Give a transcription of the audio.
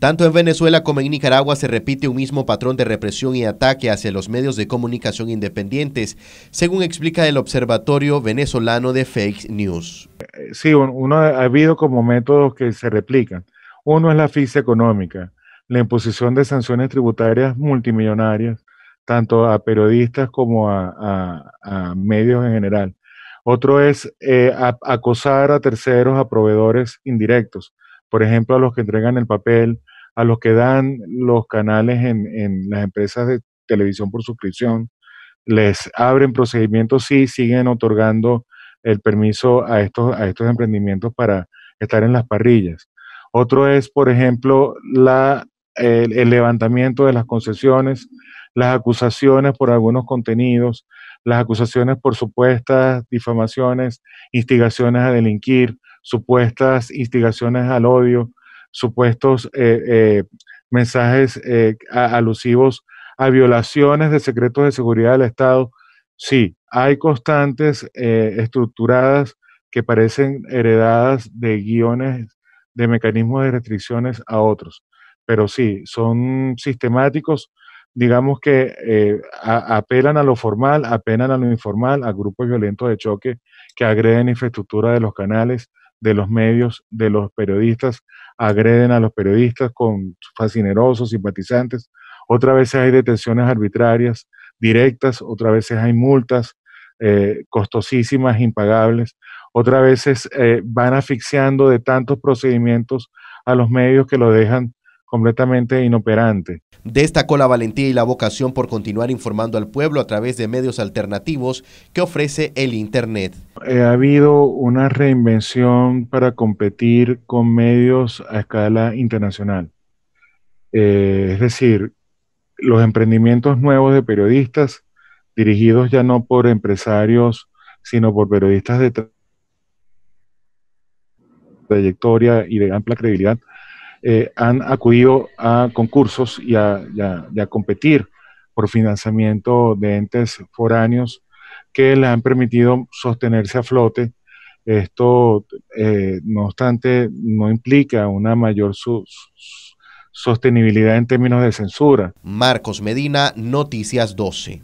Tanto en Venezuela como en Nicaragua se repite un mismo patrón de represión y ataque hacia los medios de comunicación independientes, según explica el Observatorio Venezolano de Fake News. Eh, sí, uno ha habido como métodos que se replican. Uno es la asfixia económica, la imposición de sanciones tributarias multimillonarias, tanto a periodistas como a, medios en general. Otro es eh, acosar a terceros, a proveedores indirectos por ejemplo, a los que entregan el papel, a los que dan los canales en, en las empresas de televisión por suscripción, les abren procedimientos, y siguen otorgando el permiso a estos, a estos emprendimientos para estar en las parrillas. Otro es, por ejemplo, la, el, el, levantamiento de las concesiones, las acusaciones por algunos contenidos, las acusaciones por supuestas difamaciones, instigaciones a delinquir, supuestas instigaciones al odio, supuestos eh, eh, mensajes eh, alusivos a violaciones de secretos de seguridad del Estado. Sí, hay constantes estructuradas que parecen heredadas de guiones de mecanismos de restricciones a otros, pero sí, son sistemáticos, digamos que apelan a lo formal, apelan a lo informal, a grupos violentos de choque que agreden infraestructura de los canales, de los medios, de los periodistas, agreden a los periodistas con fascinerosos, simpatizantes, otra vez hay detenciones arbitrarias directas, otra veces hay multas eh, costosísimas, impagables, otra veces eh, van asfixiando de tantos procedimientos a los medios que lo dejan completamente inoperante. Destacó la valentía y la vocación por continuar informando al pueblo a través de medios alternativos que ofrece el Internet. Eh, ha habido una reinvención para competir con medios a escala internacional. Eh, es decir, los emprendimientos nuevos de periodistas, dirigidos ya no por empresarios, sino por periodistas de trayectoria y de amplia credibilidad, eh, han acudido a concursos y a, competir por financiamiento de entes foráneos que le han permitido sostenerse a flote. Esto, eh, no obstante, no implica una mayor sostenibilidad en términos de censura. Marcos Medina, Noticias 12.